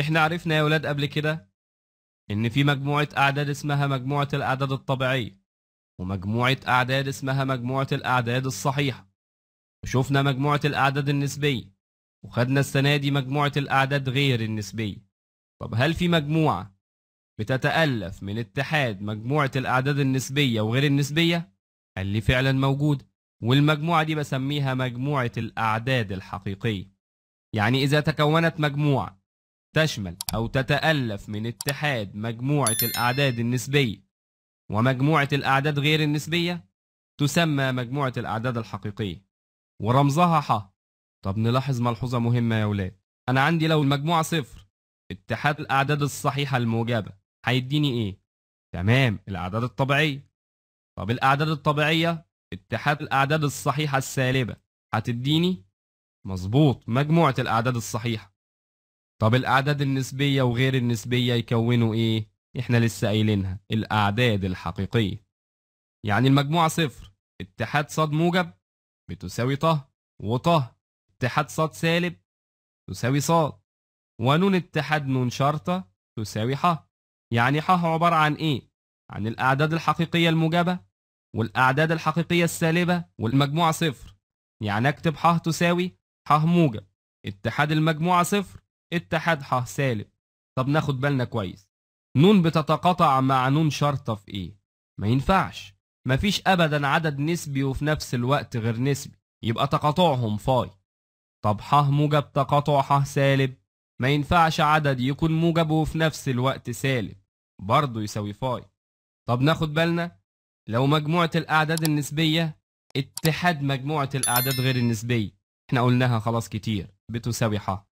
احنا عرفنا يا ولاد قبل كده ان في مجموعة اعداد اسمها مجموعة الاعداد الطبيعية ومجموعة اعداد اسمها مجموعة الاعداد الصحيحة وشوفنا مجموعة الاعداد النسبية وخدنا السنة دي مجموعة الاعداد غير النسبية طب هل في مجموعة بتتألف من اتحاد مجموعة الاعداد النسبية وغير النسبية؟ قال لي فعلا موجود والمجموعة دي بسميها مجموعة الاعداد الحقيقية يعني اذا تكونت مجموعة تشمل أو تتألف من اتحاد مجموعة الأعداد النسبية ومجموعة الأعداد غير النسبية تسمى مجموعة الأعداد الحقيقية ورمزها ح طب نلاحظ ملحوظة مهمة يا ولاد أنا عندي لو المجموعة صفر اتحاد الأعداد الصحيحة الموجبة هيديني إيه؟ تمام الأعداد الطبيعية طب الأعداد الطبيعية اتحاد الأعداد الصحيحة السالبة هتديني مظبوط مجموعة الأعداد الصحيحة طب الأعداد النسبية وغير النسبية يكونوا إيه؟ إحنا لسه قايلينها الأعداد الحقيقية يعني المجموعة صفر اتحاد صاد موجب بتساوي طه وطه اتحاد صاد سالب تساوي صاد ونون اتحاد نون شرطة تساوي ح يعني ح عبارة عن إيه؟ عن الأعداد الحقيقية الموجبة والأعداد الحقيقية السالبة والمجموعة صفر يعني أكتب ح تساوي ح موجب اتحاد المجموعة صفر اتحاد ح سالب طب ناخد بالنا كويس نون بتتقاطع مع نون شرطة في ايه ما ينفعش مفيش ابدا عدد نسبي وفي نفس الوقت غير نسبي يبقى تقاطعهم فاي طب ح موجب تقاطع ح سالب ما ينفعش عدد يكون موجب وفي نفس الوقت سالب برضه يساوي فاي طب ناخد بالنا لو مجموعة الأعداد النسبية اتحاد مجموعة الأعداد غير النسبية احنا قلناها خلاص كتير بتساوي ح